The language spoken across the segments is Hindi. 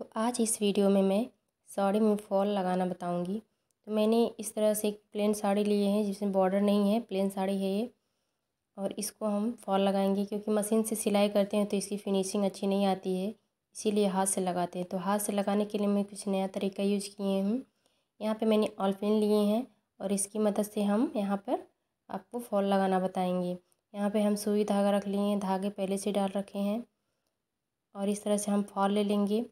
तो आज इस वीडियो में मैं साड़ी में फॉल लगाना बताऊंगी तो मैंने इस तरह से एक प्लेन साड़ी लिए हैं जिसमें बॉर्डर नहीं है प्लेन साड़ी है ये और इसको हम फॉल लगाएंगे क्योंकि मशीन से सिलाई करते हैं तो इसकी फिनिशिंग अच्छी नहीं आती है इसीलिए हाथ से लगाते हैं तो हाथ से लगाने के लिए मैं कुछ नया तरीका यूज किए हूँ यहाँ पर मैंने ऑलपिन लिए हैं और इसकी मदद से हम यहाँ पर आपको फॉल लगाना बताएँगे यहाँ पर हम सुई धागा रख लिए हैं धागे पहले से डाल रखे हैं और इस तरह से हम फॉल ले लेंगे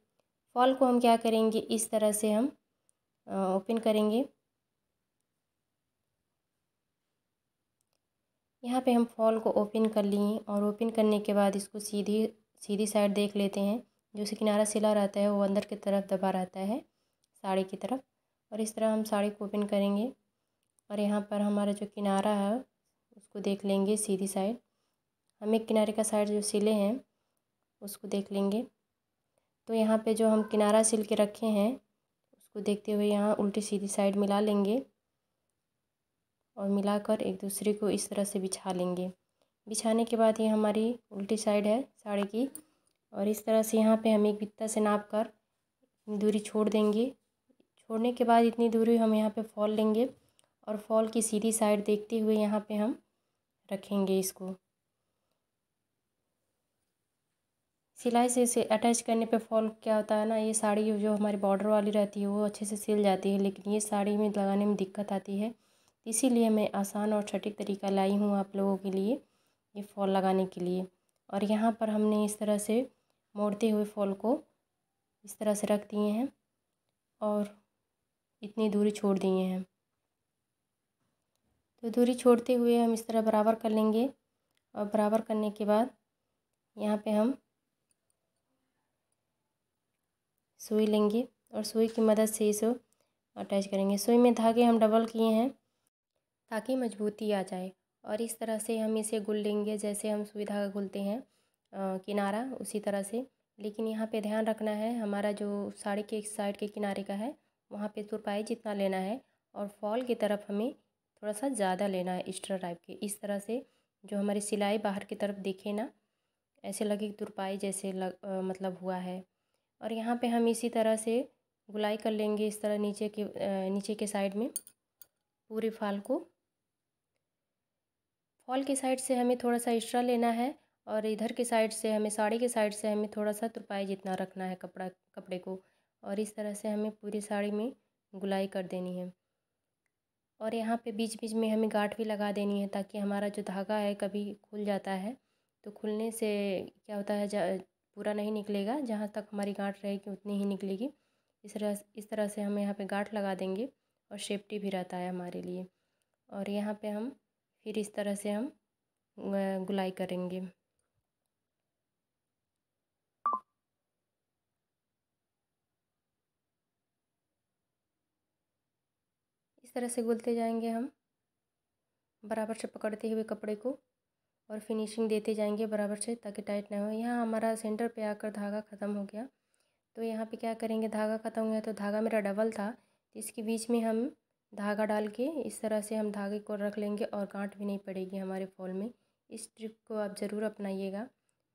फॉल को हम क्या करेंगे इस तरह से हम ओपन करेंगे यहाँ पे हम फॉल को ओपन कर लिए और ओपन करने के बाद इसको सीधी सीधी साइड देख लेते हैं जो से किनारा सिला रहता है वो अंदर की तरफ दबा रहता है साड़ी की तरफ और इस तरह हम साड़ी को ओपन करेंगे और यहाँ पर हमारा जो किनारा है उसको देख लेंगे सीधी साइड हम एक किनारे का साइड जो सिले हैं उसको देख लेंगे तो यहाँ पे जो हम किनारा सिल के रखे हैं उसको देखते हुए यहाँ उल्टी सीधी साइड मिला लेंगे और मिलाकर एक दूसरे को इस तरह से बिछा लेंगे बिछाने के बाद ये हमारी उल्टी साइड है साड़ी की और इस तरह से यहाँ पे हम एक बित्ता से नाप कर दूरी छोड़ देंगे छोड़ने के बाद इतनी दूरी हम यहाँ पे फॉल लेंगे और फॉल की सीधी साइड देखते हुए यहाँ पे हम रखेंगे इसको सिलाई से इसे अटैच करने पे फॉल क्या होता है ना ये साड़ी जो हमारी बॉर्डर वाली रहती है वो अच्छे से सिल जाती है लेकिन ये साड़ी में लगाने में दिक्कत आती है इसीलिए मैं आसान और सटीक तरीका लाई हूँ आप लोगों के लिए ये फॉल लगाने के लिए और यहाँ पर हमने इस तरह से मोड़ते हुए फॉल को इस तरह से रख दिए हैं और इतनी दूरी छोड़ दिए हैं तो दूरी छोड़ते हुए हम इस तरह बराबर कर लेंगे और बराबर करने के बाद यहाँ पे हम सुई लेंगे और सुई की मदद से इसे अटैच करेंगे सुई में धागे हम डबल किए हैं ताकि मजबूती आ जाए और इस तरह से हम इसे गुल लेंगे जैसे हम सुई धागा गुलते हैं आ, किनारा उसी तरह से लेकिन यहाँ पे ध्यान रखना है हमारा जो साड़ी के साइड के किनारे का है वहाँ पे तुरपाई जितना लेना है और फॉल की तरफ हमें थोड़ा सा ज़्यादा लेना है एक्स्ट्रा टाइप के इस तरह से जो हमारी सिलाई बाहर की तरफ देखे ना ऐसे लगे कि तुरपाई जैसे लग आ, मतलब हुआ है और यहाँ पे हम इसी तरह से गुलाई कर लेंगे इस तरह नीचे के नीचे के साइड में पूरे फाल को फॉल के साइड से हमें थोड़ा सा एक्स्ट्रा लेना है और इधर के साइड से हमें साड़ी के साइड से हमें थोड़ा सा तुरपाई जितना रखना है कपड़ा कपड़े को और इस तरह से हमें पूरी साड़ी में गुलाई कर देनी है और यहाँ पे बीच बीच में हमें गाठ भी लगा देनी है ताकि हमारा जो धागा है कभी खुल जाता है तो खुलने से क्या होता है पूरा नहीं निकलेगा जहाँ तक हमारी गांठ रहेगी उतनी ही निकलेगी इस तरह इस तरह से हम यहाँ पे गांठ लगा देंगे और सेफ्टी भी रहता है हमारे लिए और यहाँ पे हम फिर इस तरह से हम गुलाई करेंगे इस तरह से गुलते जाएंगे हम बराबर से पकड़ते हुए कपड़े को और फिनिशिंग देते जाएंगे बराबर से ताकि टाइट ना हो यहाँ हमारा सेंटर पे आकर धागा ख़त्म हो गया तो यहाँ पे क्या करेंगे धागा ख़त्म हो गया तो धागा मेरा डबल था इसके बीच में हम धागा डाल के इस तरह से हम धागे को रख लेंगे और गांठ भी नहीं पड़ेगी हमारे फॉल में इस ट्रिक को आप ज़रूर अपनाइएगा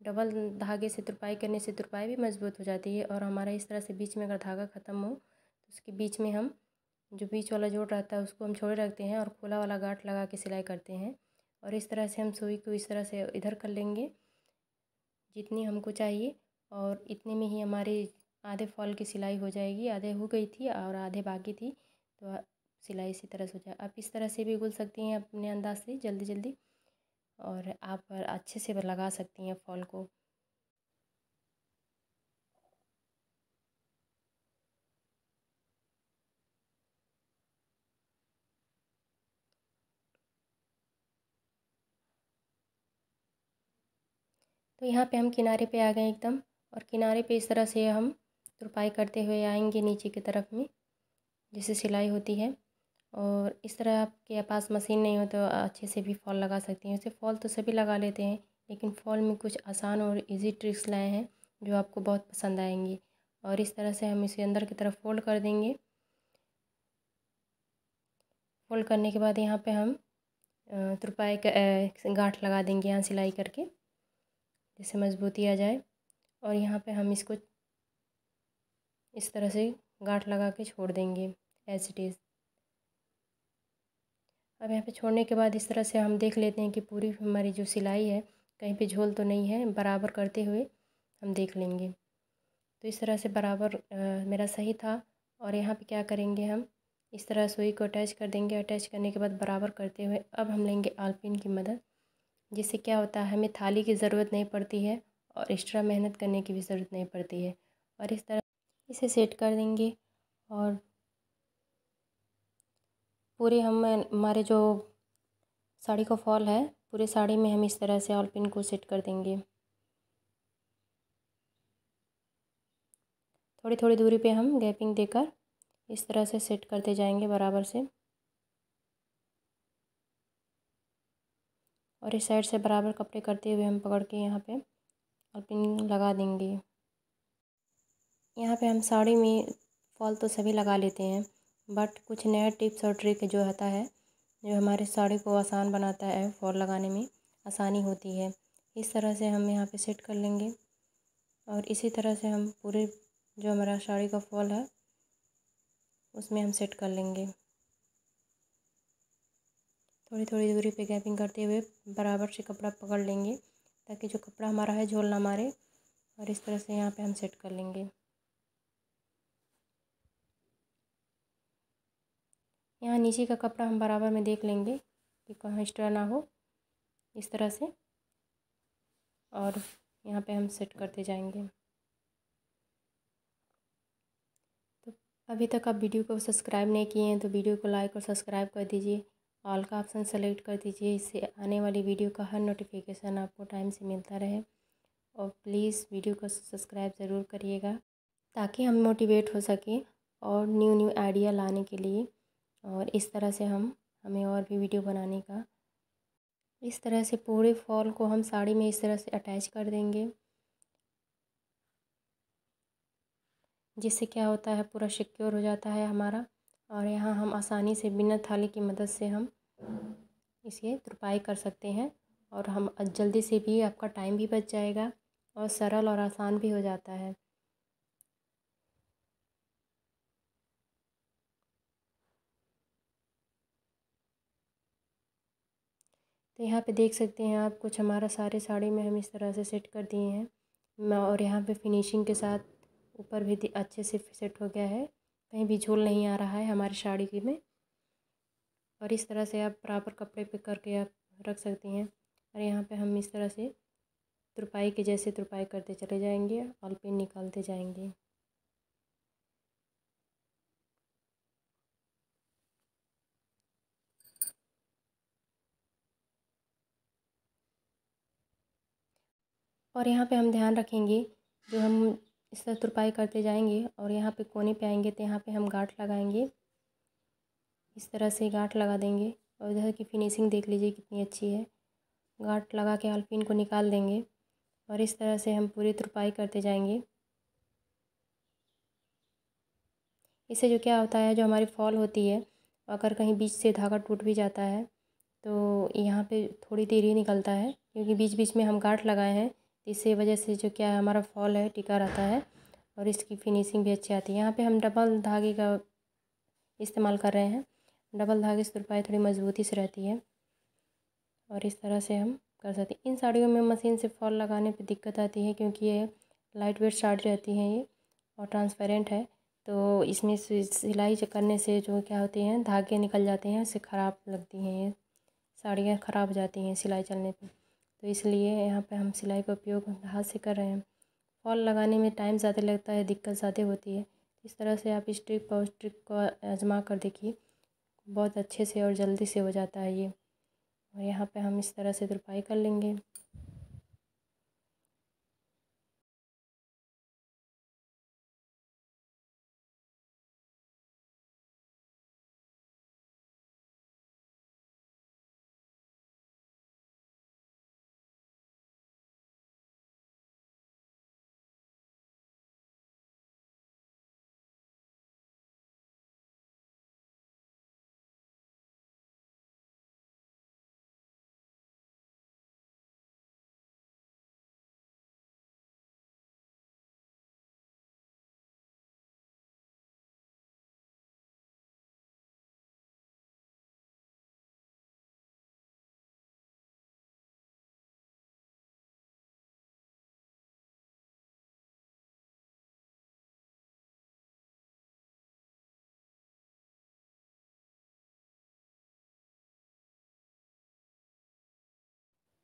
डबल धागे से तुरपाई करने से तुरपाई भी मजबूत हो जाती है और हमारा इस तरह से बीच में अगर धागा ख़त्म हो तो उसके बीच में हम जो बीच वाला जोड़ रहता है उसको हम छोड़े रखते हैं और खुला वाला गांठ लगा के सिलाई करते हैं और इस तरह से हम सुई को इस तरह से इधर कर लेंगे जितनी हमको चाहिए और इतने में ही हमारे आधे फॉल की सिलाई हो जाएगी आधे हो गई थी और आधे बाकी थी तो सिलाई इसी तरह से हो जाए आप इस तरह से भी गुल सकती हैं अपने अंदाज से जल्दी जल्दी और आप अच्छे से लगा सकती हैं फॉल को तो यहाँ पे हम किनारे पे आ गए एकदम और किनारे पे इस तरह से हम तुरपाई करते हुए आएंगे नीचे की तरफ में जैसे सिलाई होती है और इस तरह आपके पास मशीन नहीं हो तो अच्छे से भी फॉल लगा सकते हैं उसे फॉल तो सभी लगा लेते हैं लेकिन फॉल में कुछ आसान और इजी ट्रिक्स लाए हैं जो आपको बहुत पसंद आएंगे और इस तरह से हम इसे अंदर की तरफ फोल्ड कर देंगे फोल्ड करने के बाद यहाँ पे हम तुरपाई का गांठ लगा देंगे यहाँ सिलाई करके जिससे मज़बूती आ जाए और यहाँ पे हम इसको इस तरह से गांठ लगा के छोड़ देंगे एज इट इज़ अब यहाँ पे छोड़ने के बाद इस तरह से हम देख लेते हैं कि पूरी हमारी जो सिलाई है कहीं पे झोल तो नहीं है बराबर करते हुए हम देख लेंगे तो इस तरह से बराबर आ, मेरा सही था और यहाँ पे क्या करेंगे हम इस तरह सुई को अटैच कर देंगे अटैच करने के बाद बराबर करते हुए अब हम लेंगे आलपिन की मदद जिससे क्या होता है हमें थाली की ज़रूरत नहीं पड़ती है और एक्स्ट्रा मेहनत करने की भी ज़रूरत नहीं पड़ती है और इस तरह इसे सेट कर देंगे और पूरे हम हमारे जो साड़ी का फॉल है पूरे साड़ी में हम इस तरह से ऑल पिन को सेट कर देंगे थोड़ी थोड़ी दूरी पे हम गैपिंग देकर इस तरह से सेट करते जाएंगे बराबर से और इस साइड से बराबर कपड़े करते हुए हम पकड़ के यहाँ पे और पिन लगा देंगे यहाँ पे हम साड़ी में फॉल तो सभी लगा लेते हैं बट कुछ नया टिप्स और ट्रिक जो होता है जो हमारे साड़ी को आसान बनाता है फॉल लगाने में आसानी होती है इस तरह से हम यहाँ पे सेट कर लेंगे और इसी तरह से हम पूरे जो हमारा साड़ी का फॉल है उसमें हम सेट कर लेंगे थोड़ी थोड़ी दूरी पे गैपिंग करते हुए बराबर से कपड़ा पकड़ लेंगे ताकि जो कपड़ा हमारा है झोल ना मारे और इस तरह से यहाँ पे हम सेट कर लेंगे यहाँ नीचे का कपड़ा हम बराबर में देख लेंगे कि कहाँ एक्स्ट्रा ना हो इस तरह से और यहाँ पे हम सेट करते जाएंगे तो अभी तक आप वीडियो को सब्सक्राइब नहीं किए हैं तो वीडियो को लाइक और सब्सक्राइब कर दीजिए ऑल का ऑप्शन सेलेक्ट कर दीजिए इससे आने वाली वीडियो का हर नोटिफिकेशन आपको टाइम से मिलता रहे और प्लीज़ वीडियो को सब्सक्राइब ज़रूर करिएगा ताकि हम मोटिवेट हो सकें और न्यू न्यू आइडिया लाने के लिए और इस तरह से हम हमें और भी वीडियो बनाने का इस तरह से पूरे फॉल को हम साड़ी में इस तरह से अटैच कर देंगे जिससे क्या होता है पूरा सिक्योर हो जाता है हमारा और यहाँ हम आसानी से बिना थाली की मदद से हम इसे तुरपाई कर सकते हैं और हम जल्दी से भी आपका टाइम भी बच जाएगा और सरल और आसान भी हो जाता है तो यहाँ पे देख सकते हैं आप कुछ हमारा सारे साड़ी में हम इस तरह से सेट कर दिए हैं और यहाँ पे फिनिशिंग के साथ ऊपर भी अच्छे से सेट हो गया है कहीं भी झोल नहीं आ रहा है हमारी साड़ी की में और इस तरह से आप बराबर कपड़े पे करके आप रख सकती हैं और यहाँ पे हम इस तरह से तुरपाई के जैसे तुरपाई करते चले जाएंगे और पिन निकालते जाएंगे और यहाँ पे हम ध्यान रखेंगे जो हम इस तरह तुरपाई करते जाएंगे और यहाँ पे कोने पे आएंगे तो यहाँ पे हम गांठ लगाएंगे इस तरह से गांठ लगा देंगे और इधर की फिनिशिंग देख लीजिए कितनी अच्छी है गांठ लगा के आल्फिन को निकाल देंगे और इस तरह से हम पूरी तुरपाई करते जाएंगे इससे जो क्या होता है जो हमारी फॉल होती है अगर कहीं बीच से धागा टूट भी जाता है तो यहाँ पे थोड़ी देर ही निकलता है क्योंकि बीच बीच में हम गांठ लगाए हैं इसी वजह से जो क्या है हमारा फॉल है टिका रहता है और इसकी फिनिशिंग भी अच्छी आती है यहाँ पे हम डबल धागे का इस्तेमाल कर रहे हैं डबल धागे से तुरपाई थोड़ी मजबूती से रहती है और इस तरह से हम कर सकते हैं इन साड़ियों में मशीन से फॉल लगाने पे दिक्कत आती है क्योंकि ये लाइट वेट साड़ी रहती है ये और ट्रांसपेरेंट है तो इसमें सिलाई करने से जो क्या होते हैं धागे निकल जाते हैं उससे ख़राब लगती हैं ये साड़ियाँ ख़राब हो जाती हैं सिलाई चलने पर तो इसलिए यहाँ पे हम सिलाई का उपयोग हाथ से कर रहे हैं फॉल लगाने में टाइम ज़्यादा लगता है दिक्कत ज़्यादा होती है इस तरह से आप इस ट्रिक और ट्रिक को आजमा कर देखिए बहुत अच्छे से और जल्दी से हो जाता है ये और यहाँ पे हम इस तरह से तुरपाई कर लेंगे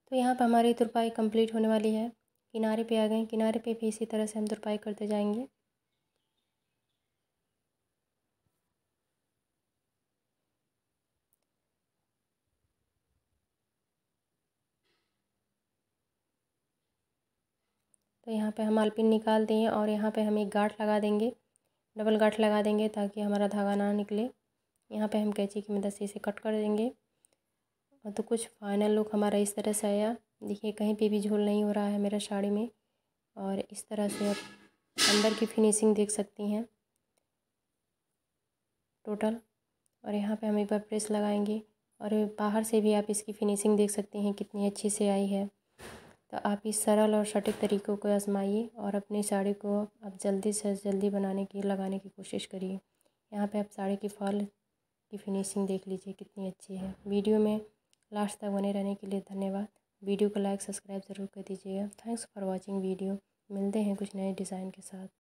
तो यहाँ पर हमारी तुरपाई कंप्लीट होने वाली है किनारे पे आ गए किनारे पे भी इसी तरह से हम तुरपाई करते जाएंगे तो यहाँ पे हम आलपिन निकाल दिए और यहाँ पे हम एक गाठ लगा देंगे डबल गाठ लगा देंगे ताकि हमारा धागा ना निकले यहाँ पे हम कैंची की मदद से इसे कट कर देंगे और हाँ, तो कुछ फाइनल लुक हमारा इस तरह से आया देखिए कहीं पे भी झोल नहीं हो रहा है मेरा साड़ी में और इस तरह से आप अंदर की फिनिशिंग देख सकती हैं टोटल और यहाँ पे हम एक बार प्रेस लगाएंगे और बाहर से भी आप इसकी फिनिशिंग देख सकते हैं कितनी अच्छी से आई है तो आप इस सरल और सटीक तरीक़ों को आजमाइए और अपनी साड़ी को आप जल्दी से जल्दी बनाने की लगाने की कोशिश करिए यहाँ पे आप साड़ी की फॉल की फिनिशिंग देख लीजिए कितनी अच्छी है वीडियो में लास्ट तक बने रहने के लिए धन्यवाद वीडियो को लाइक सब्सक्राइब ज़रूर कर दीजिएगा थैंक्स फॉर वॉचिंग वीडियो मिलते हैं कुछ नए डिज़ाइन के साथ